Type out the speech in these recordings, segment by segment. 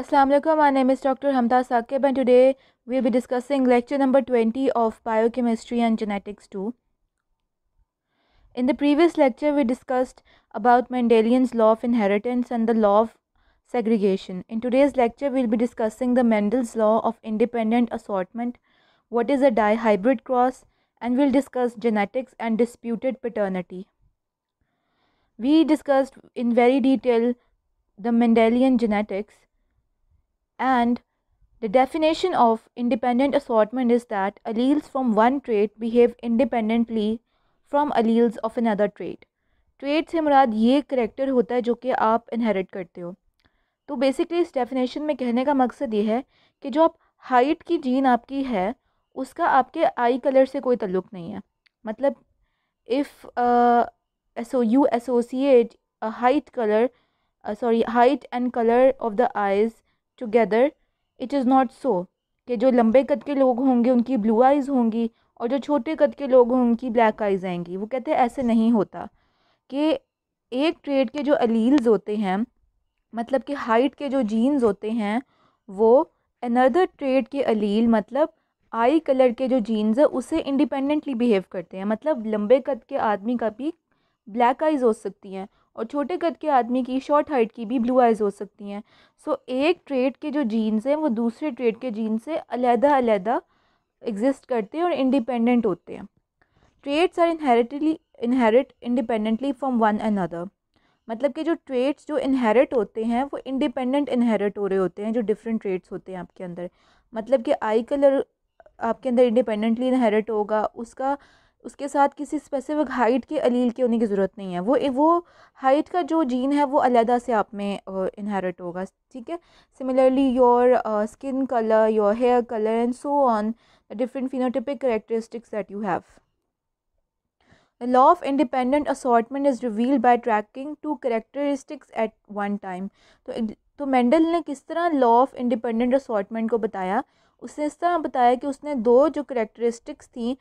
Assalamu alaikum, my name is Dr. Hamda Saqib and today we'll be discussing lecture number 20 of Biochemistry and Genetics 2. In the previous lecture, we discussed about Mendelian's law of inheritance and the law of segregation. In today's lecture, we'll be discussing the Mendel's law of independent assortment, what is a dihybrid cross, and we'll discuss genetics and disputed paternity. We discussed in very detail the Mendelian genetics And the definition of independent assortment is that alleles from one trait behave independently from alleles of another trait. Trait से मुराद ये character होता है जो कि आप inherit करते हो तो बेसिकली इस डेफिनेशन में कहने का मकसद ये है कि जो आप हाइट की जीन आपकी है उसका आपके आई कलर से कोई तल्लुक़ नहीं है मतलब if asso you associate height colour sorry height and colour of the eyes together it is not so कि जो लंबे कद के लोग होंगे उनकी ब्लू आइज़ होंगी और जो छोटे कद के लोग होंगे उनकी ब्लैक आइज़ आएंगी वो कहते हैं ऐसे नहीं होता कि एक ट्रेड के जो अलील्स होते हैं मतलब कि हाइट के जो जीन्स होते हैं वो अनदर ट्रेड के अलील मतलब आई कलर के जो जीन्स है उसे इंडिपेंडेंटली बिहेव करते हैं मतलब लंबे कद के आदमी का भी ब्लैक आइज़ हो सकती हैं और छोटे कद के आदमी की शॉर्ट हाइट की भी ब्लू आइज़ हो सकती हैं सो so, एक ट्रेड के जो जीन्स हैं वो दूसरे ट्रेड के जीन से अलहदा अलहदा एग्जिस्ट करते हैं और इंडिपेंडेंट होते हैं traits are inheritly inherit independently from one another मतलब कि जो ट्रेड्स जो इनहेरिट होते हैं वो इंडिपेंडेंट इनहेरिट हो रहे होते हैं जो डिफरेंट ट्रेड्स होते हैं आपके अंदर मतलब कि आई कलर आपके अंदर इंडिपेंडेंटली इनहेरिट होगा उसका उसके साथ किसी स्पेसिफिक हाइट के अलील के होने की ज़रूरत नहीं है वो वो हाइट का जो जीन है वो अलहदा से आप में इनहेरिट होगा ठीक है similarly your skin colour your hair colour and so on different phenotypic characteristics that you have The law of independent assortment is revealed by tracking two characteristics at one तो तो मैंडल ने किस तरह law of independent assortment को बताया उसने इस तरह बताया कि उसने दो जो करेक्टरिस्टिक्स थी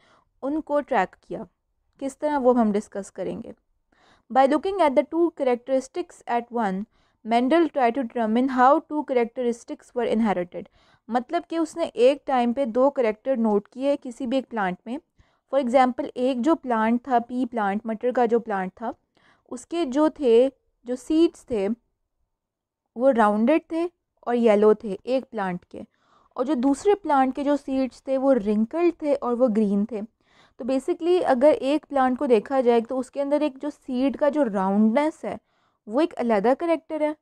उनको ट्रैक किया किस तरह वो हम डिस्कस करेंगे by looking at the two characteristics at one Mendel try to determine how two characteristics were inherited मतलब कि उसने एक टाइम पे दो करेक्टर नोट किए किसी भी एक प्लांट में फॉर एग्ज़ाम्पल एक जो प्लांट था पी प्लांट मटर का जो प्लांट था उसके जो थे जो सीड्स थे वो राउंडेड थे और येलो थे एक प्लांट के और जो दूसरे प्लांट के जो सीड्स थे वो रिंकल्ड थे और वो ग्रीन थे तो बेसिकली अगर एक प्लांट को देखा जाए तो उसके अंदर एक जो सीड का जो राउंडनेस है वो एक अलहदा करेक्टर है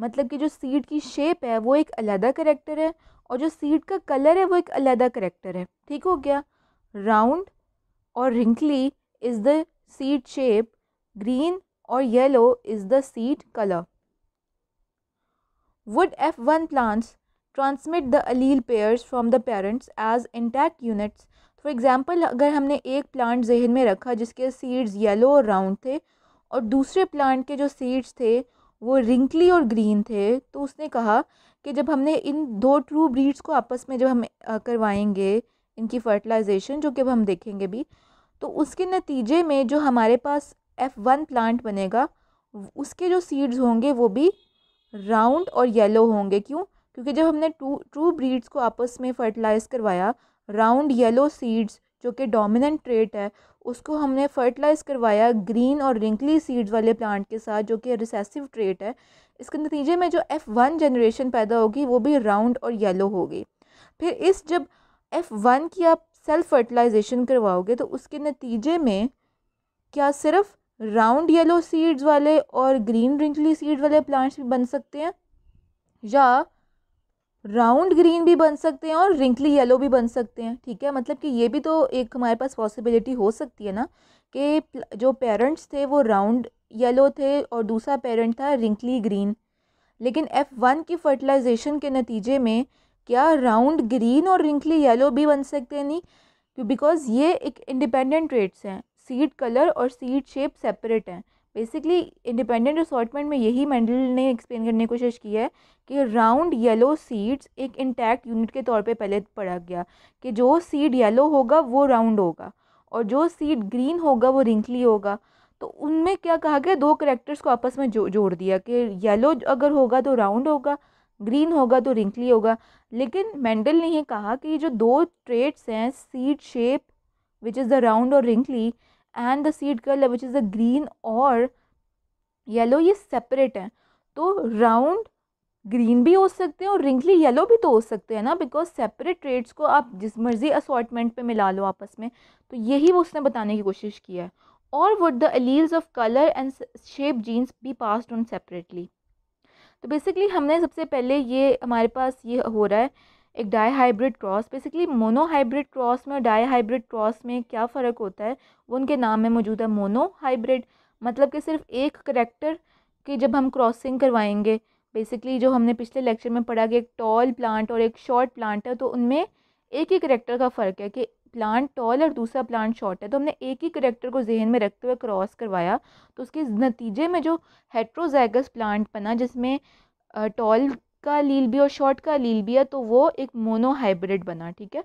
मतलब कि जो सीड की शेप है वो एक अलहदा करेक्टर है और जो सीड का कलर है वो एक अलहदा करेक्टर है ठीक हो गया राउंड और wrinkly is the seed shape green और yellow is the seed colour would F one plants transmit the allele pairs from the parents as intact units for example अगर हमने एक प्लांट जहन में रखा जिसके सीड्स येलो और राउंड थे और दूसरे प्लांट के जो सीड्स थे वो रिंकली और ग्रीन थे तो उसने कहा कि जब हमने इन दो ट्रू ब्रीड्स को आपस में जब हम करवाएंगे इनकी फर्टिलाइजेशन जो कि अब हम देखेंगे भी तो उसके नतीजे में जो हमारे पास एफ़ वन प्लांट बनेगा उसके जो सीड्स होंगे वो भी राउंड और येलो होंगे क्यों क्योंकि जब हमने टू ट्रू ब्रीड्स को आपस में फर्टिलाइज़ करवाया राउंड येलो सीड्स जो कि डोमिनेंट ट्रेट है उसको हमने फर्टिलाइज़ करवाया ग्रीन और रिंकली सीड्स वाले प्लांट के साथ जो कि रिसेसिव ट्रेट है इसके नतीजे में जो एफ़ वन जनरेशन पैदा होगी वो भी राउंड और येलो होगी फिर इस जब एफ़ वन की आप सेल्फ फर्टिलाइजेशन करवाओगे तो उसके नतीजे में क्या सिर्फ राउंड येलो सीड्स वाले और ग्रीन रिंकली सीड वाले प्लांट्स भी बन सकते हैं या राउंड ग्रीन भी बन सकते हैं और रिंकली येलो भी बन सकते हैं ठीक है मतलब कि ये भी तो एक हमारे पास पॉसिबिलिटी हो सकती है ना कि जो पेरेंट्स थे वो राउंड येलो थे और दूसरा पेरेंट था रिंकली ग्रीन लेकिन एफ़ वन की फर्टिलाइजेशन के नतीजे में क्या राउंड ग्रीन और रिंकली येलो भी बन सकते हैं नहीं बिकॉज ये एक इंडिपेंडेंट ट्रेड्स हैं सीड कलर और सीड शेप सेपरेट हैं बेसिकली इंडिपेंडेंट असॉटमेंट में यही मेंडल ने एक्सप्लेन करने की कोशिश की है कि राउंड येलो सीड्स एक इंटैक्ट यूनिट के तौर पे पहले पढ़ा गया कि जो सीड येलो होगा वो राउंड होगा और जो सीड ग्रीन होगा वो रिंकली होगा तो उनमें क्या कहा गया दो करेक्टर्स को आपस में जो जोड़ दिया कि येलो अगर होगा तो राउंड होगा ग्रीन होगा तो रिंकली होगा लेकिन मेंडल ने यह कहा कि ये जो दो ट्रेड्स हैं seed shape which is the round और wrinkly and the seed colour which is a green और येलो ये सेपरेट हैं तो राउंड ग्रीन भी हो सकते हैं और रिंकली येलो भी तो हो सकते हैं ना बिकॉज सेपरेट ट्रेड्स को आप जिस मर्ज़ी असॉटमेंट पे मिला लो आपस में तो यही वो उसने बताने की कोशिश की है और would the alleles of colour and shape genes be passed on separately तो बेसिकली हमने सबसे पहले ये हमारे पास ये हो रहा है एक dihybrid cross basically monohybrid cross में और डाई हाइब्रिड क्रॉस में क्या फ़र्क होता है वो उनके नाम में मौजूद है मोनो हाइब्रिड मतलब कि सिर्फ एक करेक्टर की जब हम क्रॉसिंग करवाएंगे बेसिकली जो हमने पिछले लेक्चर में पढ़ा कि एक टॉल प्लांट और एक शॉर्ट प्लांट है तो उनमें एक ही करेक्टर का फ़र्क है कि प्लांट टॉल और दूसरा प्लांट शॉर्ट है तो हमने एक ही करेक्टर को जहन में रखते हुए क्रॉस करवाया तो उसके नतीजे में जो हेट्रोजैगस प्लांट बना जिसमें टॉल का लील भी और शॉर्ट का लील भी है तो वो एक मोनो हाइब्रिड बना ठीक है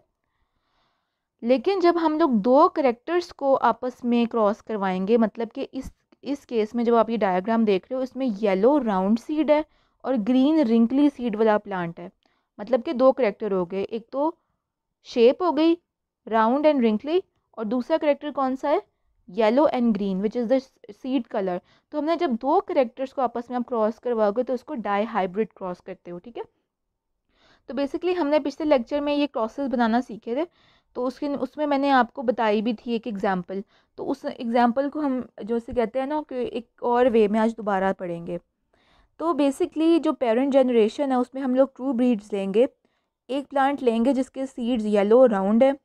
लेकिन जब हम लोग दो करेक्टर्स को आपस में क्रॉस करवाएंगे मतलब कि इस इस केस में जब आप ये डायग्राम देख रहे हो इसमें येलो राउंड सीड है और ग्रीन रिंकली सीड वाला प्लांट है मतलब कि दो करेक्टर हो गए एक तो शेप हो गई राउंड एंड रिंकली और दूसरा करेक्टर कौन सा है yellow and green which is the seed colour तो हमने जब दो करेक्टर्स को आपस में आप क्रॉस करवाओगे तो उसको डाई हाइब्रिड क्रॉस करते हो ठीक है तो बेसिकली हमने पिछले लेक्चर में ये क्रॉसेस बनाना सीखे थे तो उसके उसमें मैंने आपको बताई भी थी एक एग्ज़ाम्पल तो उस एग्ज़ाम्पल को हम जो से कहते हैं ना कि एक और वे में आज दोबारा पढ़ेंगे तो बेसिकली जो पेरेंट जनरेशन है उसमें हम लोग ट्रू ब्रीड्स लेंगे एक प्लांट लेंगे जिसके सीड्स येलो राउंड है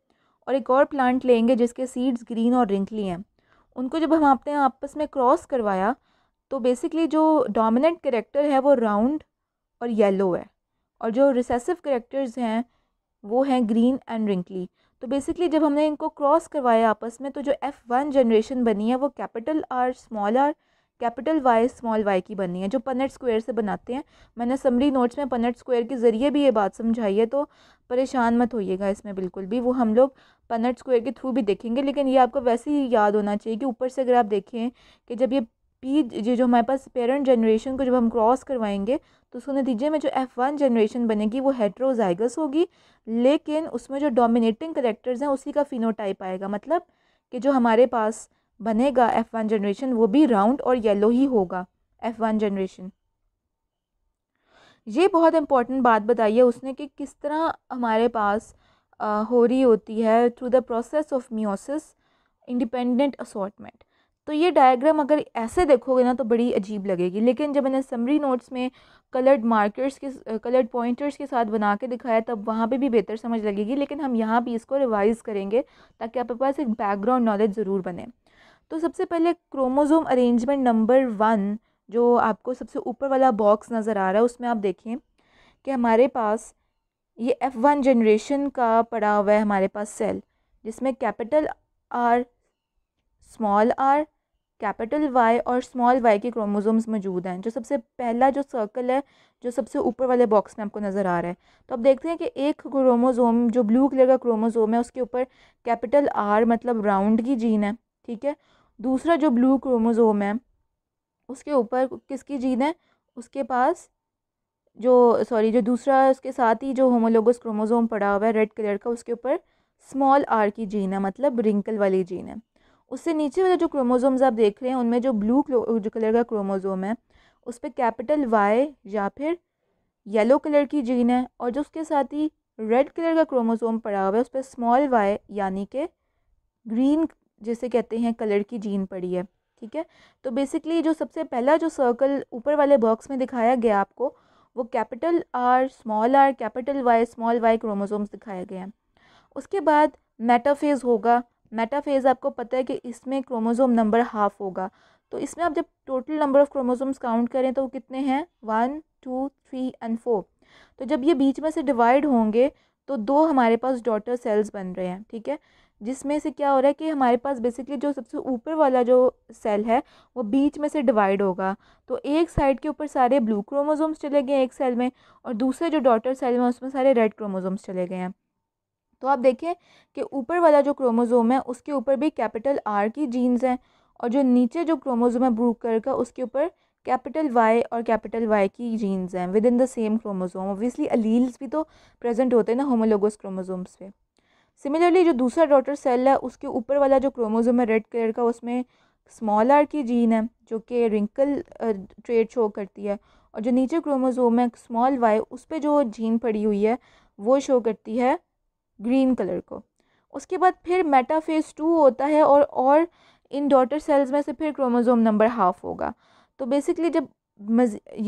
और एक और प्लांट लेंगे जिसके सीड्स ग्रीन और रिंकली हैं उनको जब हम आपने आपस में क्रॉस करवाया तो बेसिकली जो डोमिनेंट करेक्टर है वो राउंड और येलो है और जो रिसेसिव करेक्टर्स हैं वो हैं ग्रीन एंड रिंकली तो बेसिकली जब हमने इनको क्रॉस करवाया आपस में तो जो एफ़ वन जनरेशन बनी है वो capital R small R capital Y small Y की बननी है जो पनट स्क्वायर से बनाते हैं मैंने समरी नोट्स में पनट स्क्वायर के ज़रिए भी ये बात समझाई है तो परेशान मत होइएगा इसमें बिल्कुल भी वो हम लोग पनट स्क्वायर के थ्रू भी देखेंगे लेकिन ये आपको वैसे ही याद होना चाहिए कि ऊपर से अगर आप देखें कि जब ये पी ये जो हमारे पास पेरेंट जनरेशन को जब हम क्रॉस करवाएंगे तो उसके नतीजे में जो एफ़ वन जनरेशन बनेगी वो हेट्रोजाइगस होगी लेकिन उसमें जो डोमिनेटिंग करेक्टर्स हैं उसी का फिनोटाइप आएगा मतलब कि जो हमारे पास बनेगा एफ़ वन जनरेशन वो भी राउंड और येलो ही होगा एफ़ वन जनरेशन ये बहुत इम्पॉर्टेंट बात बताई है उसने कि किस तरह हमारे पास आ, हो रही होती है through the process of meiosis independent assortment तो ये डायग्राम अगर ऐसे देखोगे ना तो बड़ी अजीब लगेगी लेकिन जब मैंने समरी नोट्स में कलर्ड मार्कर्स के कलर्ड पॉइंटर्स के साथ बना के दिखाया तब वहाँ पे भी बेहतर समझ लगेगी लेकिन हम यहाँ भी इसको रिवाइज़ करेंगे ताकि आपके पास एक बैकग्राउंड नॉलेज ज़रूर बने तो सबसे पहले क्रोमोज़ोम अरेंजमेंट नंबर वन जो आपको सबसे ऊपर वाला बॉक्स नज़र आ रहा है उसमें आप देखें कि हमारे पास ये एफ़ वन जनरेशन का पड़ा हुआ है हमारे पास सेल जिसमें capital R small R capital Y और स्मॉल वाई के क्रोमोसोम्स मौजूद हैं जो सबसे पहला जो सर्कल है जो सबसे ऊपर वाले बॉक्स में आपको नज़र आ रहा है तो आप देखते हैं कि एक क्रोमोसोम जो ब्लू कलर का क्रोमोसोम है उसके ऊपर कैपिटल आर मतलब राउंड की जीन है ठीक है दूसरा जो ब्लू क्रोमोज़ोम है उसके ऊपर किसकी जीन है उसके पास जो सॉरी जो दूसरा उसके साथ ही जो होमोलोगस क्रोमोज़ोम पड़ा हुआ है रेड कलर का उसके ऊपर स्मॉल आर की जीन है मतलब रिंकल वाली जीन है उससे नीचे वाले जो क्रोमोज़ोम्स आप देख रहे हैं उनमें जो ब्लू जो कलर का क्रोमोज़ोम है उस पर कैपिटल वाई या फिर येलो कलर की जीन है और जो उसके साथ ही रेड कलर का क्रोमोज़ोम पड़ा हुआ है उस पर स्मॉल वाई यानी कि ग्रीन जिसे कहते हैं कलर की जीन पड़ी है ठीक है तो बेसिकली जो सबसे पहला जो सर्कल ऊपर वाले बॉक्स में दिखाया गया आपको वो capital R small R capital Y small Y chromosomes दिखाया गया उसके बाद मेटाफेज होगा मेटाफेज आपको पता है कि इसमें क्रोमोसोम नंबर हाफ होगा तो इसमें आप जब total number of chromosomes count करें तो वो कितने हैं one two three and four तो जब ये बीच में से डिवाइड होंगे तो दो हमारे पास डॉटर सेल्स बन रहे हैं ठीक है जिसमें से क्या हो रहा है कि हमारे पास बेसिकली जो सबसे ऊपर वाला जो सेल है वो बीच में से डिवाइड होगा तो एक साइड के ऊपर सारे ब्लू क्रोमोजोम्स चले गए एक सेल में और दूसरे जो डॉटर सेल में उसमें सारे रेड क्रोमोजोम्स चले गए हैं तो आप देखें कि ऊपर वाला जो क्रोमोज़ोम है उसके ऊपर भी कैपिटल आर की जीन्स हैं और जो नीचे जो क्रोमोज़ोम है ब्रूकर का उसके ऊपर कैपिटल वाई और कैपिटल वाई की जीन्स हैं within the same chromosome obviously alleles भी तो प्रेजेंट होते हैं ना होमोलोगोस क्रोमोज़ोम्स पे सिमिलरली जो दूसरा डॉटर सेल है उसके ऊपर वाला जो क्रोमोजोम है रेड कलर का उसमें स्मॉल आर की जीन है जो कि रिंकल ट्रेड शो करती है और जो नीचे क्रोमोजोम है स्मॉल वाई उस पर जो जीन पड़ी हुई है वो शो करती है ग्रीन कलर को उसके बाद फिर मेटाफेज टू होता है और और इन डॉटर सेल्स में से फिर क्रोमोजोम नंबर हाफ होगा तो बेसिकली जब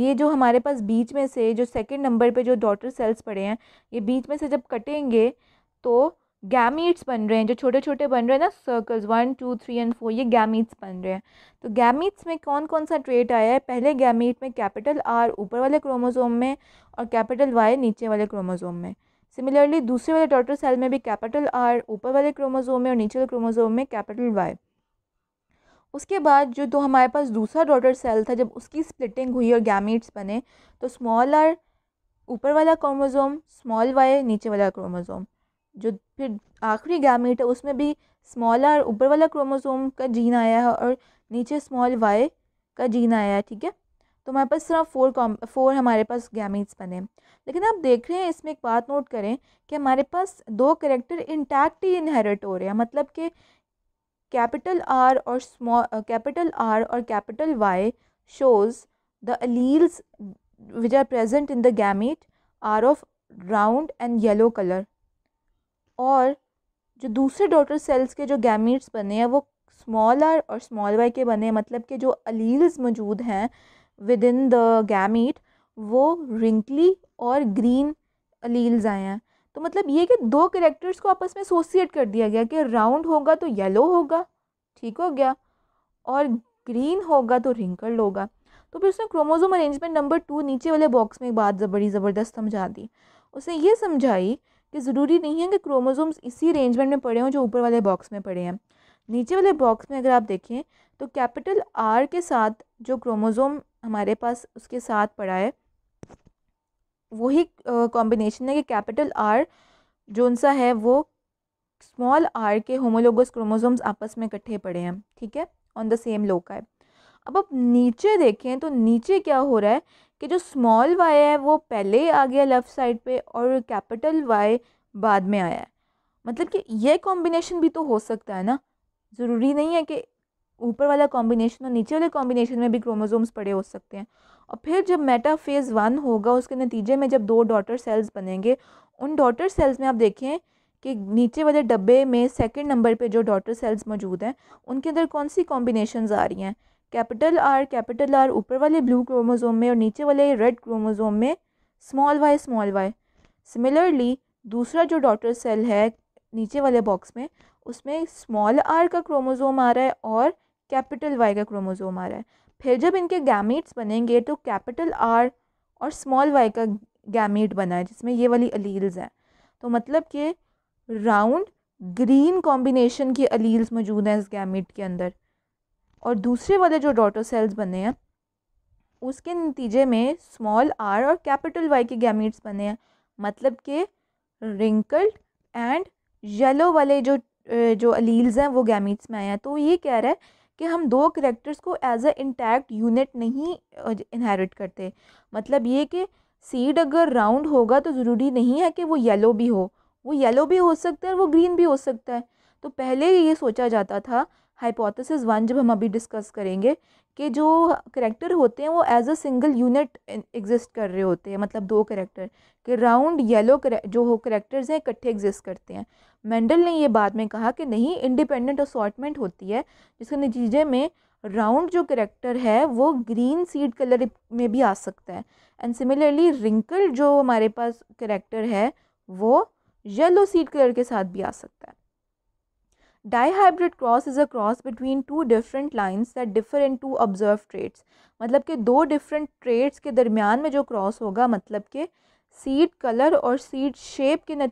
ये जो हमारे पास बीच में से जो सेकेंड नंबर पे जो डॉटर सेल्स पड़े हैं ये बीच में से जब कटेंगे तो गैमीट्स बन रहे हैं जो छोटे छोटे बन रहे हैं ना circles one two three and four ये गैमीट्स बन रहे हैं तो गैमीट्स में कौन कौन सा ट्रेट आया है पहले गैमीट में कैपिटल आर ऊपर वाले क्रोमोजोम में और कैपिटल वाई नीचे वाले क्रोमोजोम में सिमिलरली दूसरे वाले डॉटर सेल में भी कैपिटल आर ऊपर वाले क्रोमोजोम में और नीचे वाले क्रोमोजोम में कैपिटल वाई उसके बाद जो तो हमारे पास दूसरा डॉटर सेल था जब उसकी स्प्लिटिंग हुई और गैमीट्स बने तो स्मॉल आर ऊपर वाला क्रोमोजोम स्मॉल वाई नीचे वाला क्रोमोजोम जो फिर आखिरी गैमेट है उसमें भी स्मॉलर ऊपर वाला क्रोमोसोम का जीन आया है और नीचे स्मॉल वाई का जीन आया है ठीक है तो हमारे पास सिर्फ फोर कॉम फोर हमारे पास गैमेट्स बने लेकिन आप देख रहे हैं इसमें एक बात नोट करें कि हमारे पास दो करेक्टर इंटैक्ट ही इनहेरिट हो रहे हैं मतलब कि कैपिटल आर और स्मॉल कैपिटल आर और capital Y shows the alleles which are present in the gamete are of round and yellow colour और जो दूसरे डॉटर सेल्स के जो गैमीट्स बने हैं वो स्मॉल आर और स्मॉल वाई के बने मतलब कि जो अलील्स मौजूद हैं विद इन द गैमीट वो रिंकली और ग्रीन अलील्स आए हैं तो मतलब ये कि दो करेक्टर्स को आपस में एसोसिएट कर दिया गया कि राउंड होगा तो येलो होगा ठीक हो गया और ग्रीन होगा तो रिंकल्ड होगा तो फिर उसने क्रोमोजोम अरेंजमेंट नंबर टू नीचे वाले बॉक्स में एक बात बड़ी ज़बरदस्त समझा दी उसने ये समझाई कि ज़रूरी नहीं है कि क्रोमोसोम्स इसी अरेंजमेंट में पड़े हों जो ऊपर वाले बॉक्स में पड़े हैं नीचे वाले बॉक्स में अगर आप देखें तो कैपिटल आर के साथ जो क्रोमोज़ोम हमारे पास उसके साथ पड़ा है वही कॉम्बिनेशन है कि कैपिटल आर जो सा है वो स्मॉल आर के होमोलोगस क्रोमोसोम्स आपस में इकट्ठे पड़े हैं ठीक है ऑन द सेम लोका अब आप नीचे देखें तो नीचे क्या हो रहा है कि जो स्मॉल वाई है वो पहले आ गया लेफ़्ट साइड पे और कैपिटल वाई बाद में आया है मतलब कि ये कॉम्बिनेशन भी तो हो सकता है ना ज़रूरी नहीं है कि ऊपर वाला कॉम्बिनेशन और नीचे वाले कॉम्बिनेशन में भी क्रोमोजोम्स पड़े हो सकते हैं और फिर जब मेटा फेज़ वन होगा उसके नतीजे में जब दो डॉटर सेल्स बनेंगे उन डॉटर सेल्स में आप देखें कि नीचे वाले डब्बे में सेकंड नंबर पे जो डॉटर सेल्स मौजूद हैं उनके अंदर कौन सी कॉम्बिनेशन आ रही हैं कैपिटल आर कैपिटल आर ऊपर वाले ब्लू क्रोमोजोम में और नीचे वाले रेड क्रोमोजोम में small Y small Y similarly दूसरा जो डॉटर सेल है नीचे वाले बॉक्स में उसमें स्मॉल आर का क्रोमोज़ोम आ रहा है और कैपिटल वाई का क्रोमोज़ोम आ रहा है फिर जब इनके गैमेट्स बनेंगे तो कैपिटल आर और स्मॉल वाई का गैमेट बना है जिसमें ये वाली अलील्स हैं तो मतलब कि राउंड ग्रीन कॉम्बिनेशन की अलील्स मौजूद हैं इस गैमेट के अंदर और दूसरे वाले जो डॉटर सेल्स बने हैं उसके नतीजे में स्मॉल आर और कैपिटल वाई के गैमिट्स बने हैं मतलब कि रिंकल्ड एंड येलो वाले जो जो अलील्स हैं वो गैमिट्स में आए हैं तो ये कह रहा है कि हम दो करेक्टर्स को एज अ इंटैक्ट यूनिट नहीं इनहेरिट करते मतलब ये कि सीड अगर राउंड होगा तो ज़रूरी नहीं है कि वो येलो भी हो वो येलो भी हो सकता है और वो ग्रीन भी हो सकता है तो पहले ये सोचा जाता था हाइपोथेसिस वन जब हम अभी डिस्कस करेंगे कि जो करेक्टर होते हैं वो as a single unit exist कर रहे होते हैं मतलब दो करेक्टर कि राउंड येलो जो करेक्टर्स हैं इकट्ठे एग्जिस्ट करते हैं मेंडल ने ये बाद में कहा कि नहीं इंडिपेंडेंट असॉटमेंट होती है जिसके नतीजे में राउंड जो करेक्टर है वो ग्रीन सीड कलर में भी आ सकता है एंड सिमिलरली रिंकल जो हमारे पास करेक्टर है वो येलो सीड कलर के साथ भी आ सकता है dihybrid cross is a cross between two different lines that differ in two observe traits मतलब कि दो डिफरेंट ट्रेड्स के दरमियान में जो क्रॉस होगा मतलब कि सीड कलर और सीड शेप के न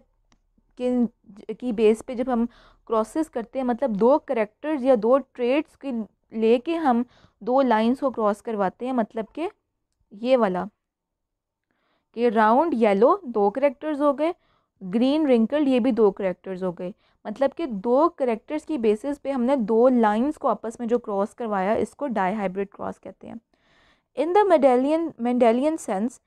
के की बेस पे जब हम क्रॉसेस करते हैं मतलब दो करेक्टर्स या दो ट्रेड्स की लेके हम दो लाइंस को क्रॉस करवाते हैं मतलब के ये वाला कि राउंड येलो दो करेक्टर्स हो गए ग्रीन रिंकल्ड ये भी दो करेक्टर्स हो गए मतलब कि दो करेक्टर्स की बेसिस पे हमने दो लाइंस को आपस में जो क्रॉस करवाया इसको डाई हाइब्रिड क्रॉस कहते हैं in the Mendelian Mendelian sense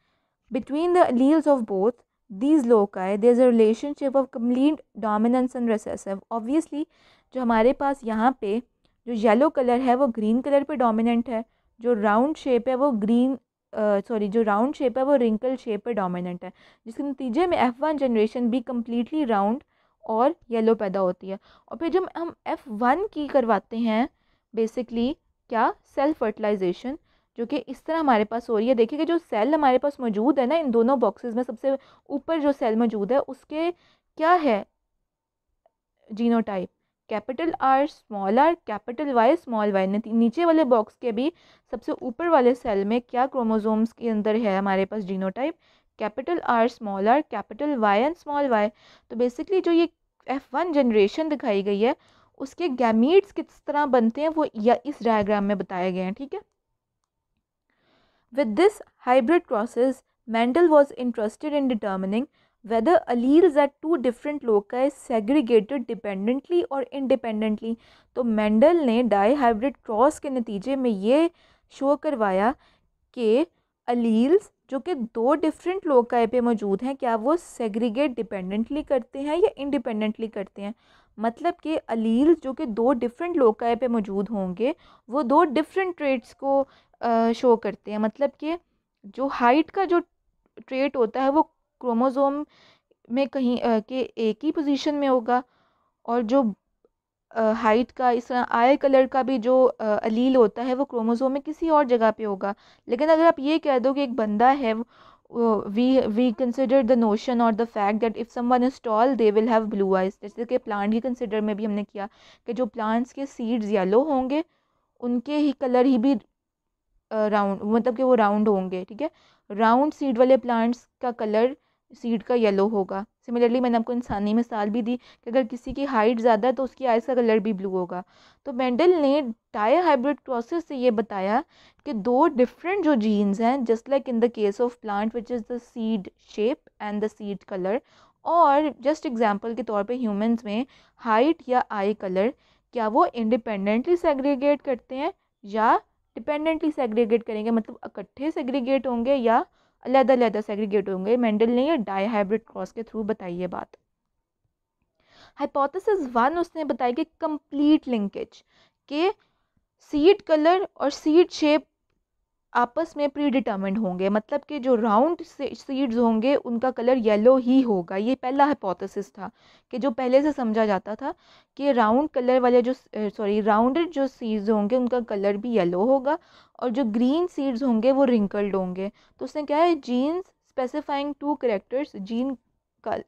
between the alleles of both these loci there is a relationship of complete dominance and recessive obviously जो हमारे पास यहाँ पे जो येलो कलर है वो ग्रीन कलर पे डोमिनेंट है जो राउंड शेप है वो ग्रीन सॉरी uh, जो राउंड शेप है वो रिंकल शेप पे डोमिनेंट है जिसके नतीजे में एफ़ वन जनरेशन भी कम्प्लीटली राउंड और येलो पैदा होती है और फिर जब हम एफ़ वन की करवाते हैं बेसिकली क्या सेल फर्टिलाइजेशन जो कि इस तरह हमारे पास हो रही है देखिए कि जो सेल हमारे पास मौजूद है ना इन दोनों बॉक्सेस में सबसे ऊपर जो सेल मौजूद है उसके क्या है genotype capital R small R capital Y small Y नीचे वाले बॉक्स के भी सबसे ऊपर वाले सेल में क्या क्रोमोजोम्स के अंदर है हमारे पास genotype capital R small R capital Y and small Y तो बेसिकली जो ये एफ वन जनरेशन दिखाई गई है उसके गैमीट्स किस तरह बनते हैं वो या इस डायग्राम में बताए गए हैं ठीक है with this hybrid crosses Mendel was interested in determining whether alleles at two different loci segregated dependently और इनडिपेंडेंटली तो मैंडल ने डाई हाइब्रिड क्रॉस के नतीजे में ये शो करवाया कि अलील्स जो कि दो डिफरेंट लोकाए पे मौजूद हैं क्या वो सेग्रीगेट डिपेंडेंटली करते हैं या इंडिपेंडेंटली करते हैं मतलब कि अलील जो कि दो डिफरेंट लोकाए पे मौजूद होंगे वो दो डिफरेंट ट्रेड्स को आ, शो करते हैं मतलब कि जो हाइट का जो ट्रेट होता है वो क्रोमोज़ोम में कहीं के एक ही पोजीशन में होगा और जो हाइट का इस तरह आई कलर का भी जो अलील होता है वो क्रोमोसोम में किसी और जगह पे होगा लेकिन अगर आप ये कह दो कि एक बंदा है we we consider the notion और the fact that if someone is tall they will have blue eyes जैसे कि प्लांट की कंसिडर में भी हमने किया कि जो प्लांट्स के सीड्स येलो होंगे उनके ही कलर ही भी राउंड मतलब कि वो राउंड होंगे ठीक है राउंड सीड वाले प्लांट्स का कलर सीड का येलो होगा सिमिलरली मैंने आपको इंसानी मिसाल भी दी कि अगर किसी की हाइट ज़्यादा है तो उसकी आइज़ का कलर भी ब्लू होगा तो मेंडल ने डाई हाइब्रिड प्रोसेस से ये बताया कि दो डिफरेंट जो जीन्स हैं just like in the case of plant which is the seed shape and the seed colour और जस्ट एग्जाम्पल के तौर पे ह्यूमंस में हाइट या आई कलर क्या वो इंडिपेंडेंटली सेग्रीगेट करते हैं या डिपेंडेंटली सेग्रीगेट करेंगे मतलब इकट्ठे सेग्रीगेट होंगे या अलहदा अलहदा सेग्रीगेट होंगे मेंडल ने यह डाई हाइब्रिड क्रॉस के थ्रू बताई ये बात हाइपोथेसिस वन उसने बताई कि कंप्लीट लिंकेज के सीड कलर और सीड शेप आपस में प्री डिटर्मेंड होंगे मतलब कि जो राउंड सीड्स होंगे उनका कलर येलो ही होगा ये पहला हाइपोथेसिस था कि जो पहले से समझा जाता था कि राउंड कलर वाले जो सॉरी राउंडेड जो सीड्स होंगे उनका कलर भी येलो होगा और जो ग्रीन सीड्स होंगे वो रिंकल्ड होंगे तो उसने क्या है genes specifying two characters gene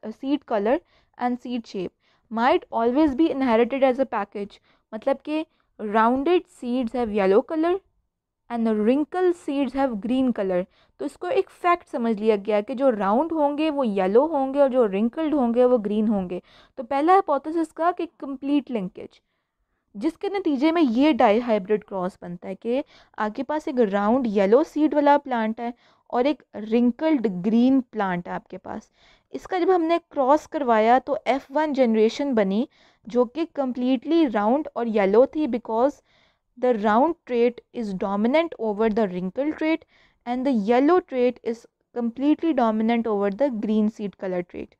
seed colour and seed shape might always be inherited as a package मतलब कि rounded seeds have yellow colour and the wrinkle seeds have green colour तो इसको एक फैक्ट समझ लिया गया कि जो राउंड होंगे वो येलो होंगे और जो रिंकल्ड होंगे वो ग्रीन होंगे तो पहला हाइपोथेसिस का कि कंप्लीट लिंकेज जिसके नतीजे में ये डाई हाइब्रिड क्रॉस बनता है कि आपके पास एक राउंड येलो सीड वाला प्लांट है और एक रिंकल्ड ग्रीन प्लांट है आपके पास इसका जब हमने क्रॉस करवाया तो एफ़ वन जनरेशन बनी जो कि कम्प्लीटली राउंड और येलो थी because The round trait is dominant over the wrinkled trait and the yellow trait is completely dominant over the green seed color trait.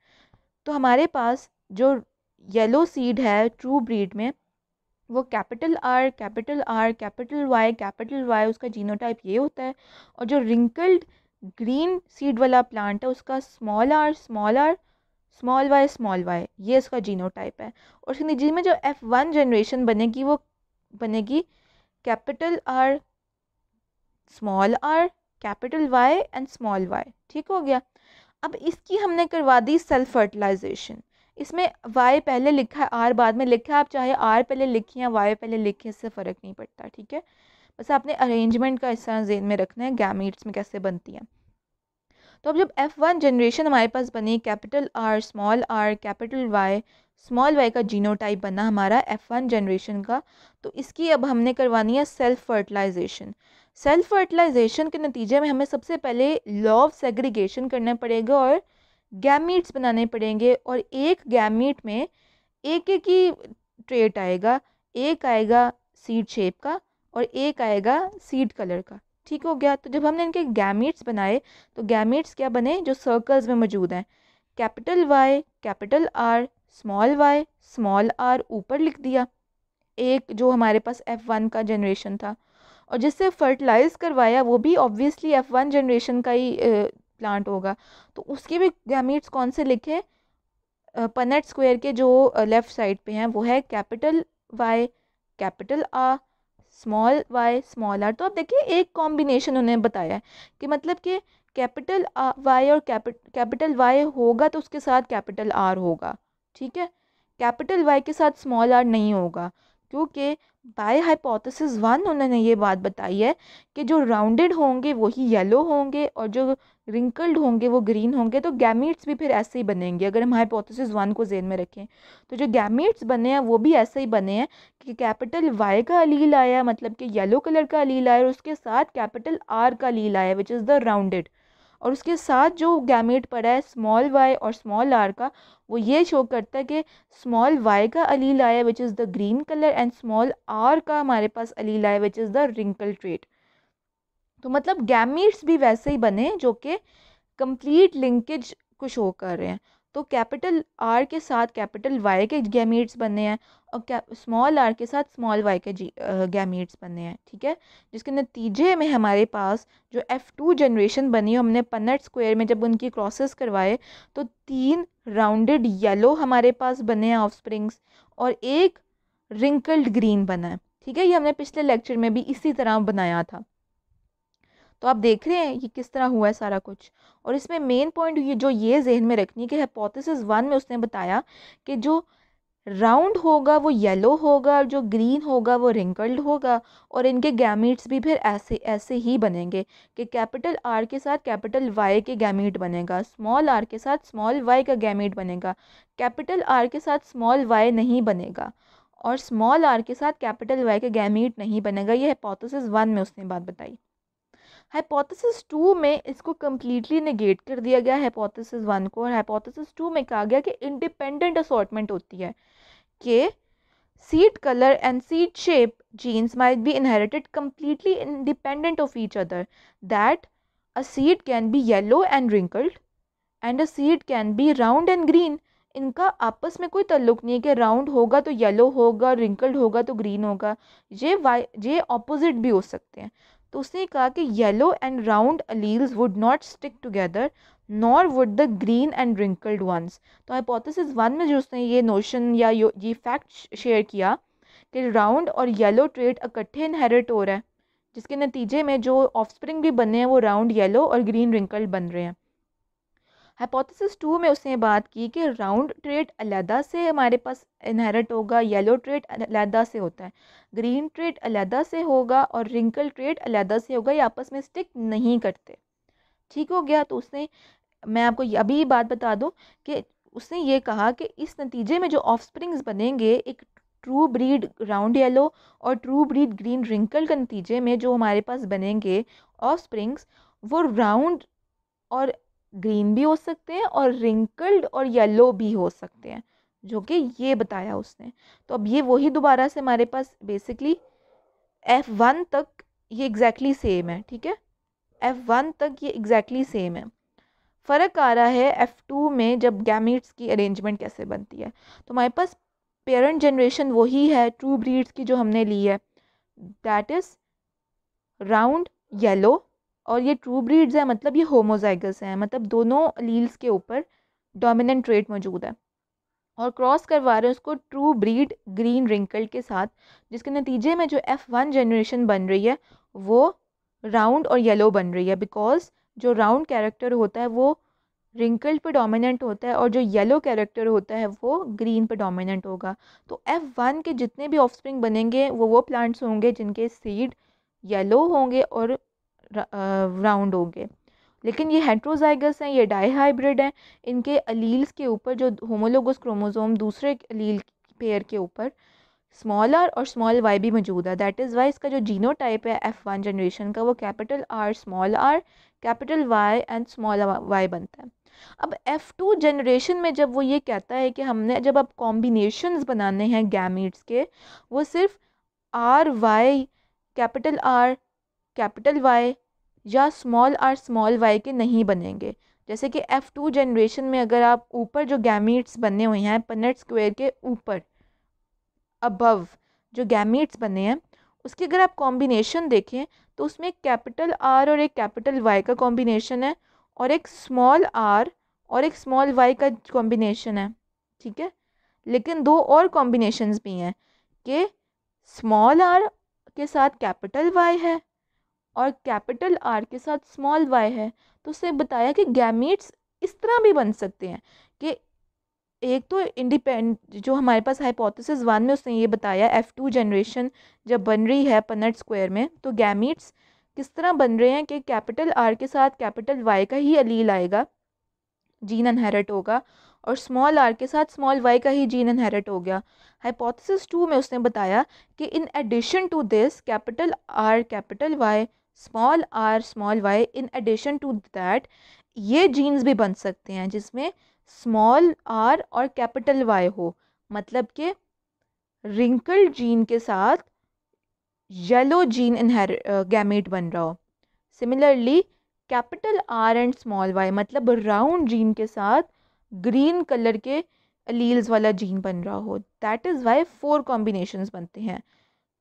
तो हमारे पास जो येलो सीड है ट्रू ब्रीड में वो capital R capital R capital Y capital Y उसका genotype ये होता है और जो रिंकल्ड ग्रीन सीड वाला प्लांट है उसका small R small R small Y small Y ये इसका जीनोटाइप है और उसके निजी में जो एफ़ वन जनरेशन बनेगी वो बनेगी capital R small R capital Y and small Y ठीक हो गया अब इसकी हमने करवा दी सेल्फ फर्टिलाइजेशन इसमें वाई पहले लिखा है आर बाद में लिखा है आप चाहे आर पहले लिखें या वाई पहले लिखें इससे फ़र्क नहीं पड़ता ठीक है बस आपने अरेंजमेंट का इस तरह जेन में रखना है गैमीट्स में कैसे बनती हैं तो अब जब एफ़ वन जनरेशन हमारे पास बनी capital R small R capital Y small Y का जीनोटाइप बना हमारा एफ़ वन जनरेशन का तो इसकी अब हमने करवानी है सेल्फ फर्टिलाइजेशन सेल्फ फर्टिलाइजेशन के नतीजे में हमें सबसे पहले लॉ ऑफ सेग्रीगेशन करना पड़ेगा और गैमीट्स बनाने पड़ेंगे और एक गैमीट में एक एक ही ट्रेट आएगा एक आएगा सीड शेप का और एक आएगा सीड कलर का ठीक हो गया तो जब हमने इनके गैमीट्स बनाए तो गैमीट्स क्या बने जो सर्कल्स में मौजूद हैं capital Y capital R small Y small R ऊपर लिख दिया एक जो हमारे पास एफ़ वन का जनरेशन था और जिससे फर्टिलाइज़ करवाया वो भी ऑब्वियसली एफ़ वन जनरेशन का ही प्लांट होगा तो उसके भी गैमीट्स कौन से लिखे पनेट स्क्वायर के जो लेफ़्ट साइड पे हैं वो है capital Y capital R small Y small R तो आप देखिए एक कॉम्बिनेशन उन्हें बताया है कि मतलब कि कैपिटल वाई और कैपिटल वाई होगा तो उसके साथ कैपिटल आर होगा ठीक है कैपिटल वाई के साथ स्मॉल आर नहीं होगा क्योंकि बाय हाइपोथेसिस वन उन्होंने ये बात बताई है कि जो राउंडेड होंगे वही येलो होंगे और जो रिंकल्ड होंगे वो ग्रीन होंगे तो गैमीट्स भी फिर ऐसे ही बनेंगे अगर हम हाइपोथेसिस वन को जेन में रखें तो जो गैमीट्स बने हैं वो भी ऐसे ही बने हैं कि कैपिटल वाई का अलील आया मतलब कि येलो कलर का अलील आया और उसके साथ कैपिटल आर का अलील आया विच इज़ द राउंडेड और उसके साथ जो गैमेट पड़ा है स्मॉल वाई और स्मॉल आर का वो ये शो करता है कि स्मॉल वाई का अलील आया which is the green colour and small R का हमारे पास अलील आया which is the wrinkle trait तो मतलब गैमेट्स भी वैसे ही बने जो कि कंप्लीट लिंकेज को शो कर रहे हैं तो कैपिटल आर के साथ कैपिटल वाई के गैमेट्स बने हैं और क्या स्मॉल आर के साथ स्मॉल वाई के जी गैमीट्स बने हैं ठीक है जिसके नतीजे में हमारे पास जो एफ़ टू जनरेशन बनी हमने पन्नट स्क्वायर में जब उनकी क्रॉसेस करवाए तो तीन राउंडेड येलो हमारे पास बने हैं ऑफ स्प्रिंग्स और एक रिंकल्ड ग्रीन बना है ठीक है ये हमने पिछले लेक्चर में भी इसी तरह बनाया था तो आप देख रहे हैं ये किस तरह हुआ है सारा कुछ और इसमें मेन पॉइंट ये जो ये जहन में रखनी है कि हेपोथेसिस वन में उसने बताया कि जो राउंड होगा वो येलो होगा और जो ग्रीन होगा वो रिंकल्ड होगा और इनके गैमीट्स भी फिर ऐसे ऐसे ही बनेंगे कि कैपिटल आर के साथ कैपिटल वाई के गैमीट बनेगा स्मॉल आर के साथ स्मॉल वाई का गैमीट बनेगा कैपिटल आर के साथ स्मॉल वाई नहीं बनेगा और स्मॉल आर के साथ कैपिटल वाई का गैमीट नहीं बनेगा ये हाइपोथेसिस वन में उसने बात बताई हाइपोथेसिस टू में इसको कम्प्लीटली निगेट कर दिया गया हाइपोथेसिस वन को और हाइपोथेसिस टू में कहा गया कि इंडिपेंडेंट असॉटमेंट होती है कि seed colour and seed shape genes might be inherited completely independent of each other that a seed can be yellow and wrinkled and a seed can be round and green इनका आपस में कोई तल्लुक नहीं है कि राउंड होगा तो yellow होगा रिंकल्ड होगा तो ग्रीन होगा ये वाई ये ऑपोजिट भी हो सकते हैं तो उसने कहा कि yellow and round alleles would not stick together nor would the green and wrinkled ones तो हाइपोथेसिस वन में जो उसने ये नोशन या ये फैक्ट शेयर किया कि राउंड और येलो ट्रेड इकट्ठे इनहेरिट हो रहा है जिसके नतीजे में जो ऑफस्प्रिंग भी बने हैं वो राउंड येलो और ग्रीन रिंकल्ड बन रहे हैं हाइपोथेसिस टू में उसने बात की कि राउंड ट्रेड अलहदा से हमारे पास इनहेरिट होगा येलो ट्रेड अलहदा से होता है ग्रीन ट्रेड अलहदा से होगा और रिंकल ट्रेड अलहदा से होगा ये आपस में स्टिक नहीं करते ठीक हो गया तो उसने मैं आपको अभी बात बता दूँ कि उसने ये कहा कि इस नतीजे में जो ऑफ स्प्रिंग्स बनेंगे एक ट्रू ब्रीड राउंड येलो और ट्रू ब्रीड ग्रीन रिंकल के नतीजे में जो हमारे पास बनेंगे ऑफ स्प्रिंग्स वो राउंड और ग्रीन भी हो सकते हैं और रिंकल्ड और येलो भी हो सकते हैं जो कि ये बताया उसने तो अब ये वही दोबारा से हमारे पास बेसिकली एफ़ वन तक ये एग्जैक्टली exactly सेम है ठीक है एफ़ वन तक ये एग्जैक्टली exactly सेम है फ़र्क आ रहा है एफ़ टू में जब गैमिट्स की अरेंजमेंट कैसे बनती है तो हमारे पास पेरेंट जनरेशन वही है ट्रू ब्रीड्स की जो हमने ली है दैट इज़ राउंड येलो और ये ट्रू ब्रीड्स हैं मतलब ये होमोजाइगस हैं मतलब दोनों लील्स के ऊपर डोमिनेंट ट्रेट मौजूद है और क्रॉस करवा रहे हैं उसको ट्रू ब्रीड ग्रीन रिंकल के साथ जिसके नतीजे में जो एफ़ वन जनरेशन बन रही है वो राउंड और येलो बन रही है बिकॉज जो राउंड कैरेक्टर होता है वो रिंकल पर डोमिनेंट होता है और जो येलो कैरेक्टर होता है वो ग्रीन पर डोमिनेंट होगा तो एफ़ वन के जितने भी स्प्रिंग बनेंगे वो वो प्लांट्स होंगे जिनके सीड येलो होंगे और राउंड होंगे लेकिन ये हेट्रोजाइगस हैं ये डाई हाइब्रिड हैं इनके अलील्स के ऊपर जो होमोलोगस क्रोमोजोम दूसरे अलील पेयर के ऊपर स्मॉल आर और स्मॉल वाई भी मौजूद है दैट इज़ वाई इसका जो जीनो टाइप है एफ़ वन जनरेशन का वो capital R small R capital Y and small Y बनता है अब एफ़ टू जनरेशन में जब वो ये कहता है कि हमने जब अब कॉम्बिनेशन बनाने हैं गैमिट्स के वो सिर्फ R Y capital R capital Y या स्मॉल आर स्मॉल वाई के नहीं बनेंगे जैसे कि एफ़ टू जनरेशन में अगर आप ऊपर जो गैमीट्स बने हुए हैं पन्नट स्क्वेयर के ऊपर अबव जो गैमीट्स बने हैं उसके अगर आप कॉम्बिनेशन देखें तो उसमें एक कैपिटल आर और एक कैपिटल वाई का कॉम्बिनेशन है और एक स्मॉल आर और एक स्मॉल वाई का कॉम्बिनेशन है ठीक है लेकिन दो और कॉम्बिनेशन भी हैं कि स्मॉल आर के साथ कैपिटल वाई है और कैपिटल आर के साथ स्मॉल वाई है तो उसने बताया कि गैमीट्स इस तरह भी बन सकते हैं कि एक तो इंडिपेंड जो हमारे पास हाइपोथेसिस वन में उसने ये बताया एफ़ टू जनरेशन जब बन रही है पन्नट स्क्वायर में तो गैमीट्स किस तरह बन रहे हैं कि कैपिटल आर के साथ कैपिटल वाई का ही अलील आएगा जीन अनहेरिट होगा और स्मॉल आर के साथ स्मॉल वाई का ही जीन इनहेरिट हो गया हाइपोथेसिस टू में उसने बताया कि in addition to this capital R capital Y small R small Y in addition to that ये जीन्स भी बन सकते हैं जिसमें स्मॉल आर और कैपिटल वाई हो मतलब कि रिंकल जीन के साथ येलो जीन इनहेर गैमेट बन रहा हो similarly capital R and small Y मतलब राउंड जीन के साथ ग्रीन कलर के अलील्स वाला जीन बन रहा हो that is why four combination बनते हैं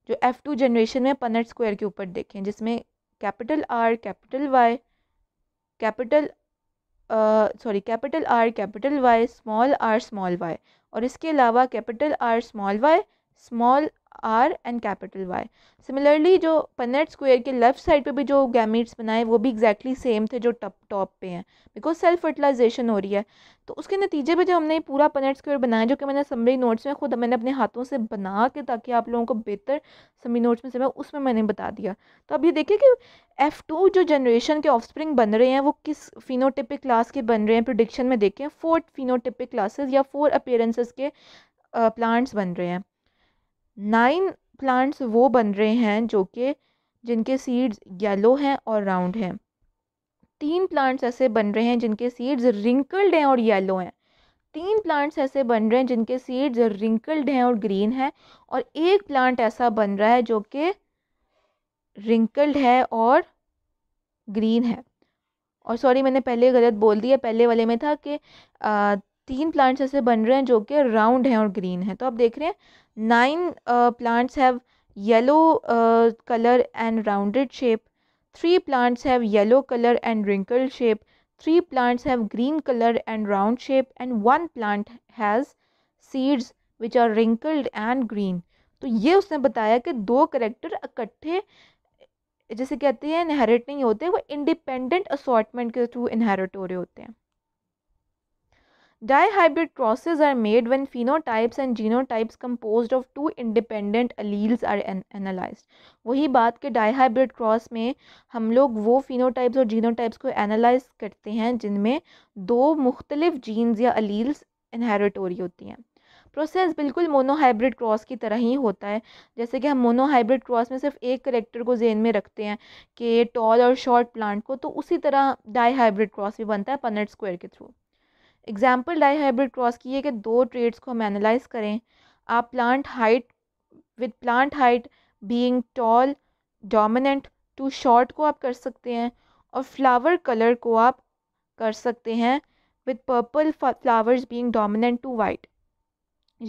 जो एफ़ टू जनरेशन में पनट स्क्वायर के ऊपर देखें जिसमें capital R capital Y capital sorry capital R capital Y small R small Y और इसके अलावा capital R small Y small R and capital Y similarly जो पनेट स्क्वेयर के लेफ्ट साइड पे भी जो गैमिट्स बनाए वो भी एग्जैक्टली exactly सेम थे जो टप टॉप पे हैं बिकॉज सेल्फ फर्टिलाइजेशन हो रही है तो उसके नतीजे पे जो हमने पूरा पनेट स्क्वेयर बनाया जो कि मैंने समरी नोट्स में खुद मैंने अपने हाथों से बना के ताकि आप लोगों को बेहतर समरी नोट्स में समझा उसमें मैंने बता दिया तो अब ये देखिए कि एफ़ टू जो जनरेशन के ऑफस्प्रिंग बन रहे हैं वो किस फिनोटिपिक क्लास के बन रहे हैं प्रोडिक्शन में देखें फोर फिनोटिपिक क्लासेज या फोर अपेयरेंसेज के प्लांट्स बन रहे हैं नाइन प्लांट्स वो बन रहे हैं जो कि जिनके सीड्स येलो हैं और राउंड हैं तीन प्लांट्स ऐसे बन रहे हैं जिनके सीड्स रिंकल्ड हैं और येलो हैं तीन प्लांट्स ऐसे बन रहे हैं जिनके सीड्स रिंकल्ड हैं और ग्रीन हैं और एक प्लांट ऐसा बन रहा है जो कि रिंकल्ड है और ग्रीन है और सॉरी मैंने पहले गलत बोल दिया पहले वाले में था कि आ, तीन प्लांट्स ऐसे बन रहे हैं जो कि राउंड हैं और ग्रीन हैं तो आप देख रहे हैं Nine uh, plants have yellow uh, color and rounded shape. Three plants have yellow color and wrinkled shape. Three plants have green color and round shape. And one plant has seeds which are wrinkled and green. तो ये उसने बताया कि दो character इकट्ठे जैसे कहते हैं इनहेरिट नहीं होते वो इंडिपेंडेंट असॉटमेंट के थ्रू इनहेरिट हो रहे होते हैं Dihybrid crosses are made when phenotypes and genotypes composed of two independent alleles are analyzed. वही बात कि हाइब्रिड क्रॉस में हम लोग वो फिनोटाइप्स और जीनोटाइप्स को एनालाइज करते हैं जिनमें दो मुख्तलिफ जीन्स या अलील्स इनहेरिट हो रही होती हैं प्रोसेस बिल्कुल मोनोहाइब्रिड क्रॉस की तरह ही होता है जैसे कि हम मोनोहाइब्रिड क्रॉस में सिर्फ एक करेक्टर को जेन में रखते हैं कि टॉल और शॉर्ट प्लांट को तो उसी तरह डाई हाइब्रिड क्रॉस भी बनता है पनट स्क्वायर के through example dihybrid cross की है कि दो ट्रेड्स को हम एनालाइज करें आप plant height with plant height being tall dominant to short को आप कर सकते हैं और फ्लावर कलर को आप कर सकते हैं with purple flowers being dominant to white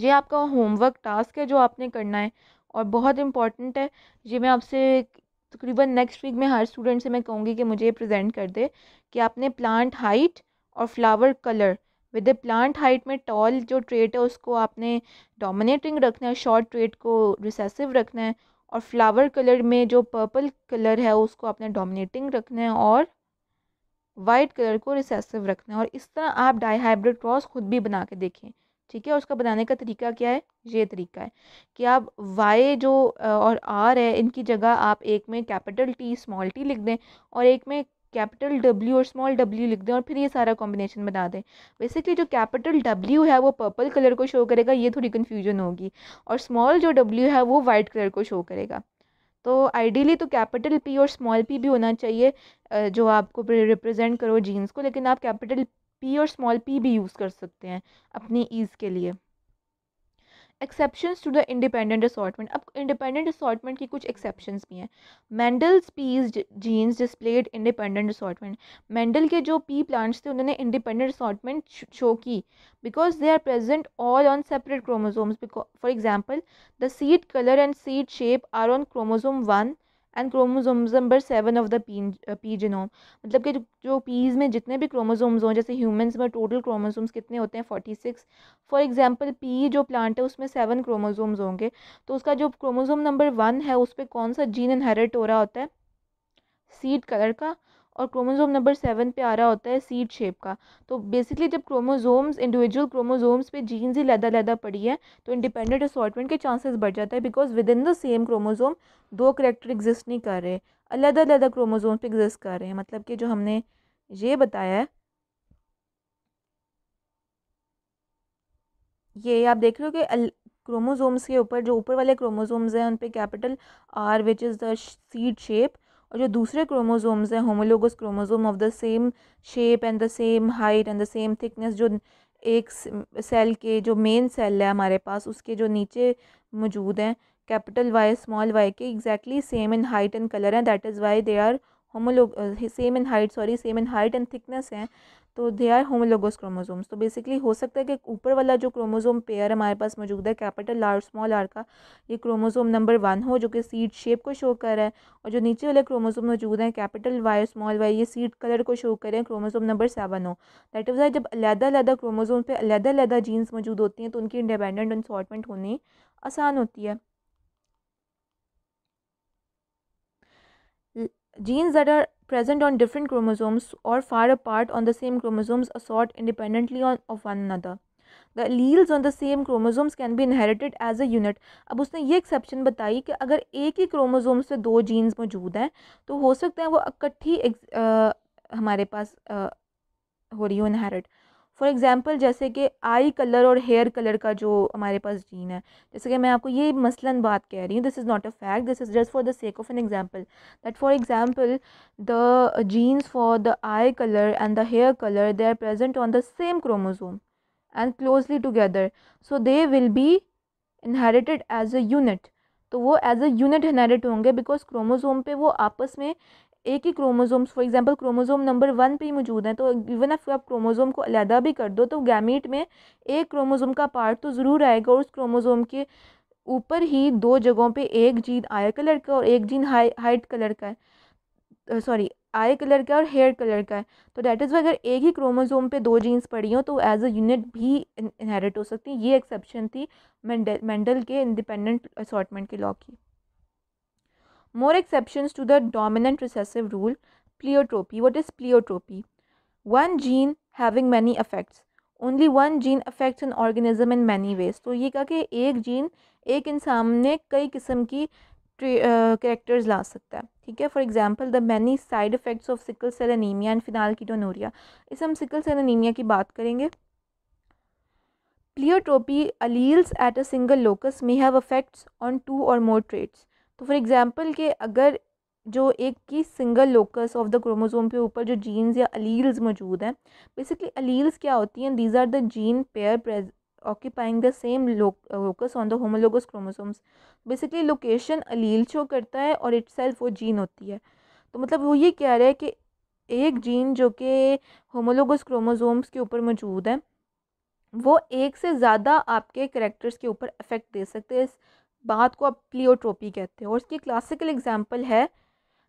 ये आपका होमवर्क टास्क है जो आपने करना है और बहुत इंपॉर्टेंट है ये मैं आपसे तकरीबन नेक्स्ट वीक में हर स्टूडेंट से मैं कहूँगी कि मुझे प्रेजेंट कर दे कि आपने प्लांट हाइट और flower colour with a plant height में टॉल जो ट्रेट है उसको आपने डोमिनेटिंग रखना है शॉर्ट ट्रेट को रिसेसिव रखना है और फ्लावर कलर में जो पर्पल कलर है उसको आपने डोमिनेटिंग रखना है और वाइट कलर को रिसेसिव रखना है और इस तरह आप डाई हाइब्रिड क्रॉस खुद भी बना के देखें ठीक है उसका बनाने का तरीका क्या है ये तरीका है कि आप वाई जो और आर है इनकी जगह आप एक में कैपिटल टी स्मॉल टी लिख दें और एक में कैपिटल डब्ल्यू और स्मॉल डब्ल्यू लिख दें और फिर ये सारा कॉम्बिनेशन बना दें बेसिकली जो कैपिटल डब्ल्यू है वो पर्पल कलर को शो करेगा ये थोड़ी कन्फ्यूजन होगी और स्मॉल जो डब्ल्यू है वो वाइट कलर को शो करेगा तो आइडियली तो कैपिटल पी और स्मॉल पी भी होना चाहिए जो आपको रिप्रेजेंट करो जीन्स को लेकिन आप कैपिटल पी और स्मॉल पी भी यूज़ कर सकते हैं अपनी ईज़ के लिए exception to the independent assortment अब इंडिपेंडेंट असॉटमेंट की कुछ एक्सेप्शन भी हैं Mendel peas genes displayed independent assortment Mendel के जो पी प्लांट्स थे उन्होंने इंडिपेंडेंट असॉटमेंट शो की because they are present all on separate chromosomes for example the seed colour and seed shape are on chromosome one and chromosomes number seven of the pea genome मतलब कि जो Pease में जितने भी chromosomes हों जैसे humans में total chromosomes कितने होते हैं forty six for example pea जो प्लांट है उसमें सेवन क्रोमोजोम्स होंगे तो उसका जो क्रोमोजोम नंबर वन है उस पर कौन सा जीन इनहेरिट हो रहा होता है सीड कलर का और क्रोमोज़ोम नंबर सेवन पे आ रहा होता है सीड शेप का तो बेसिकली जब क्रोमोज़ोम्स इंडिविजुअल क्रोमोज़ोम्स पे जीन्स ही लदा लैदा पड़ी है तो इंडिपेंडेंट असॉटमेंट के चांसेस बढ़ जाता है because within the same chromosome दो करेक्टर एग्जिस्ट नहीं कर रहे अलग अलग क्रोमोज़ोम पर एग्जिस्ट कर रहे हैं मतलब कि जो हमने ये बताया है ये आप देख रहे हो कि क्रोमोज़ोम्स के ऊपर जो ऊपर वाले क्रोमोज़ोम्स हैं उन पर capital R which is the seed shape और जो दूसरे क्रोमोसोम्स हैं homologous chromosome of the same shape and the same height and the same thickness जो एक सेल के जो मेन सेल है हमारे पास उसके जो नीचे मौजूद हैं कैपिटल वाई स्मॉल वाई के exactly same in height and colour हैं that is why they are homolog same in height sorry same in height and thickness हैं तो दे आर होमोलोगस क्रोमोजोम्स तो बेसिकली हो सकता है कि ऊपर वाला जो क्रोमोजोम पेयर हमारे पास मौजूद है कैपिटल आर स्मॉल आर का ये क्रोमोजोम नंबर वन हो जो कि सीड शेप को शो कर रहा है और जो नीचे वाले क्रोमोजोम मौजूद हैं कैपिटल वाई स्मॉल वाई ये सीड कलर को शो कर रहे हैं क्रोमोजोम नंबर सेवन हो दैट इज़ जब अलहदा अलहदा क्रोमोजोम पर अलहदा अलहदा जीन्स मौजूद होती हैं तो उनकी इंडिपेंडेंट इंसॉटमेंट होनी आसान होती है genes that are present on different chromosomes or far apart on the same chromosomes assort independently on, of one another the alleles on the same chromosomes can be inherited as a unit अब उसने ये exception बताई कि अगर एक ही chromosome से दो jeans मौजूद हैं तो हो सकता है वो इकट्ठी हमारे पास आ, हो रही हो इनहेरिट फॉर एग्ज़ाम्पल जैसे कि आई कलर और हेयर कलर का जो हमारे पास जीन है जैसे कि मैं आपको ये मसलन बात कह रही हूँ this is not a fact this is just for the sake of an example that for example the genes for the eye colour and the hair colour they are present on the same chromosome and closely together so they will be inherited as a unit तो वो as a unit inherit होंगे because chromosome पे वो आपस में एक ही chromosomes for example chromosome number one पे ही मौजूद हैं तो इवन अफ आप क्रोमोसोम को अलहदा भी कर दो तो गैमीट में एक क्रोमोसोम का पार्ट तो ज़रूर आएगा और उस क्रोमोसोम के ऊपर ही दो जगहों पे एक जीन आई कलर का और एक जीन हाई हाइट कलर का है सॉरी आई कलर का और हेयर कलर का है तो डैट इज़ अगर एक ही क्रोमोजोम पे दो जीन्स पड़ी हों तो एज अ यूनिट भी इनहेरिट हो सकती हैं ये एक्सेप्शन थी मेंडल मेंडल के इंडिपेंडेंट असॉटमेंट के लॉ की More exceptions to the dominant recessive rule pleiotropy. What is pleiotropy? One gene having many effects. Only one gene affects an organism in many ways तो ये कहा कि एक gene एक इंसान में कई किस्म की करेक्टर्स ला सकता है ठीक है for example the many side effects of sickle cell anaemia and phenylketonuria इस हम सिकल सेल एनीमिया की बात करेंगे pleiotropy alleles at a single locus may have effects on two और मोर ट्रेड्स तो फॉर एग्ज़ाम्पल के अगर जो एक की single locus of the chromosome के ऊपर जो जीन्स या अलील्स मौजूद हैं बेसिकली अलील्स क्या होती हैं these are the gene pair pairs occupying the same locus on the homologous chromosomes basically location allele show करता है और इट्स वो जीन होती है तो मतलब वो ये कह रहा है कि एक जीन जो कि होमोलोगस क्रोमोसोम्स के ऊपर मौजूद है वो एक से ज़्यादा आपके करेक्टर्स के ऊपर इफ़ेक्ट दे सकते हैं बात को आप प्लियोट्रोपी कहते हैं और इसकी क्लासिकल एग्जाम्पल है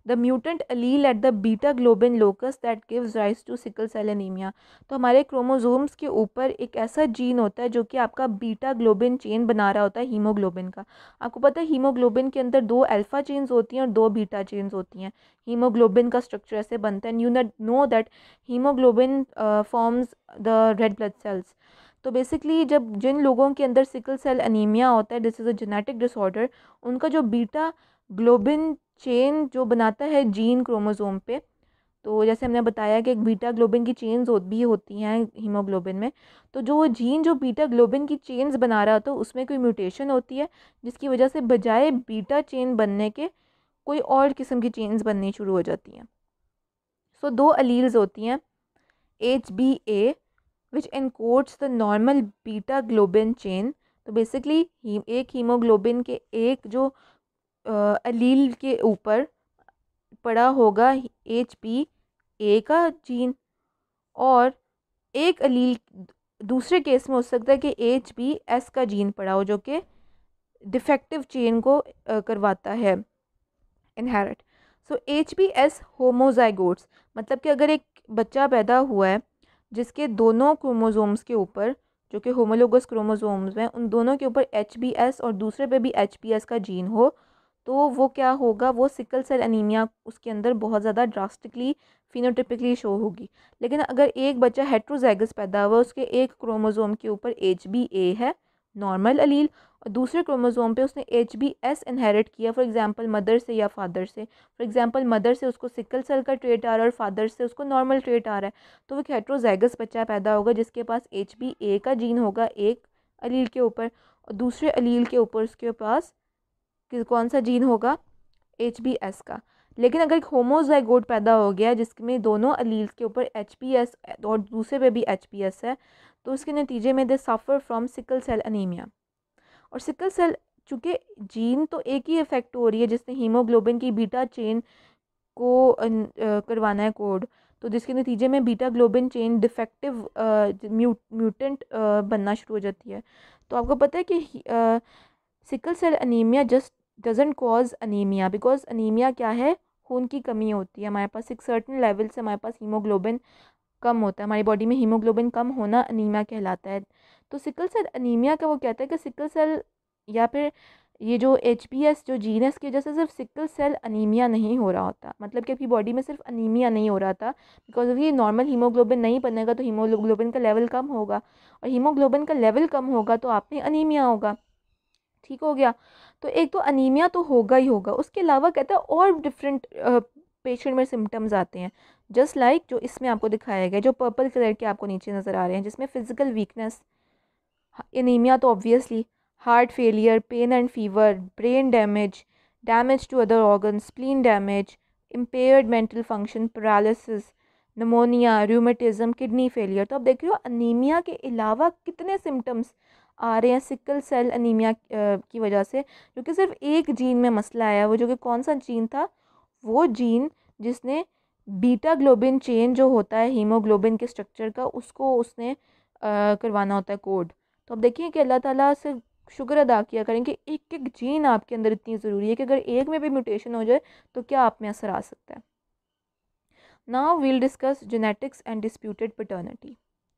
the mutant allele at the beta globin locus that gives rise to sickle cell anaemia तो हमारे क्रोमोजोम्स के ऊपर एक ऐसा जीन होता है जो कि आपका बीटा ग्लोबिन चेन बना रहा होता है हीमोग्लोबिन का आपको पता है हीमोग्लोबिन के अंदर दो अल्फ़ा चेन्स होती हैं और दो बीटा चेन्स होती हैं हीमोग्लोबिन का स्ट्रक्चर ऐसे बनता है and you know that haemoglobin forms the red blood cells तो बेसिकली जब जिन लोगों के अंदर सिकल सेल अनीमिया होता है this is a genetic disorder उनका जो बीटा ग्लोबिन चेन जो बनाता है जीन क्रोमोज़ोम पे तो जैसे हमने बताया कि एक बीटा ग्लोबिन की चेन्स हो, भी होती हैं हीमोग्लोबिन में तो जो वो जीन जो बीटा ग्लोबिन की चेन्स बना रहा होता है उसमें कोई म्यूटेशन होती है जिसकी वजह से बजाय बीटा चेन बनने के कोई और किस्म की चेन्स बननी शुरू हो जाती हैं सो so, दो अलील्स होती हैं H B A which encodes the normal beta globin chain तो बेसिकली एक हीमोग्लोबिन के एक जो अलील के ऊपर पड़ा होगा एच पी ए का जीन और एक अलील दूसरे केस में हो सकता है कि एच बी एस का जीन पड़ा हो जो कि डिफेक्टिव चेन को करवाता है inherit so H B S homozygotes मतलब कि अगर एक बच्चा पैदा हुआ है जिसके दोनों क्रोमोज़ोम्स के ऊपर जो कि होमोलोगस क्रोमोज़ोम्स हैं उन दोनों के ऊपर एच और दूसरे पे भी एच का जीन हो तो वो क्या होगा वो सिकल सेल अनीमिया उसके अंदर बहुत ज़्यादा ड्रास्टिकली फिनोटिपिकली शो होगी लेकिन अगर एक बच्चा हेट्रोजैगस पैदा हुआ उसके एक क्रोमोज़ोम के ऊपर एच है नॉर्मल अलील और दूसरे क्रोमोजोम पे उसने एच बी एस इनहेरिट किया फॉर एग्जांपल मदर से या फादर से फॉर एग्जांपल मदर से उसको सिकल सेल का ट्रेट आ रहा है और फादर से उसको नॉर्मल ट्रेट आ रहा है तो वो हेट्रोजैगस बच्चा पैदा होगा जिसके पास एच बी ए का जीन होगा एक अलील के ऊपर और दूसरे अलील के ऊपर उसके पास कौन सा जीन होगा एच बी एस का लेकिन अगर एक होमोजाइगोट पैदा हो गया जिसमें दोनों अलील्स के ऊपर एच पी एस और दूसरे पे भी एच पी एस है तो उसके नतीजे में they suffer from sickle cell anaemia और सिकल सेल चूँकि जीन तो एक ही इफ़ेक्ट हो रही है जिसने हीमोग्लोबिन की बीटा चेन को करवाना है कोड तो जिसके नतीजे में beta globin chain defective mutant बनना शुरू हो जाती है तो आपको पता है कि sickle cell anaemia just doesn't cause anaemia because anaemia क्या है खून की कमी होती है हमारे पास एक सर्टन लेवल से हमारे पास हीमोग्लोबिन कम होता है हमारी बॉडी में हीमोग्लोबिन कम होना अनीमिया कहलाता है तो सिकल सेल अनीमिया का वो कहता है कि सिकल सेल या फिर ये जो एच जो एस की वजह से सिर्फ सिकल सेल अनीमिया नहीं हो रहा होता मतलब कि आपकी बॉडी में सिर्फ अनीमिया नहीं हो रहा था बिकॉज ऑफ ये नॉर्मल हीमोग्लोबिन नहीं बनेगा तो हीमोग्लोबिन का लेवल कम होगा और हीमोग्लोबिन का लेवल कम होगा तो आप में अनीमिया होगा ठीक हो गया तो एक तो अनीमिया तो होगा ही होगा उसके अलावा कहता है और डिफरेंट पेशेंट में सिम्टम्स आते हैं जस्ट लाइक like जो इसमें आपको दिखाया गया जो पर्पल कलर के आपको नीचे नज़र आ रहे हैं जिसमें फ़िज़िकल वीकनेस एनीमिया तो obviously heart failure pain and fever brain damage damage to other organ spleen damage impaired mental function paralysis pneumonia rheumatism kidney failure तो आप देख रहे हो अनीमिया के अलावा कितने सिम्टम्स आ रहे हैं सिकल सेल अनीमिया की वजह से जो कि सिर्फ एक जीन में मसला आया वो जो कि कौन सा जीन था वो जीन जिसने बीटा ग्लोबिन चेन जो होता है हीमोग्लोबिन के स्ट्रक्चर का उसको उसने आ, करवाना होता है कोड तो अब देखिए कि अल्लाह ताला से शुक्र अदा किया करें कि एक एक जीन आपके अंदर इतनी ज़रूरी है कि अगर एक में भी म्यूटेशन हो जाए तो क्या आप में असर आ सकता है now we'll discuss genetics and disputed paternity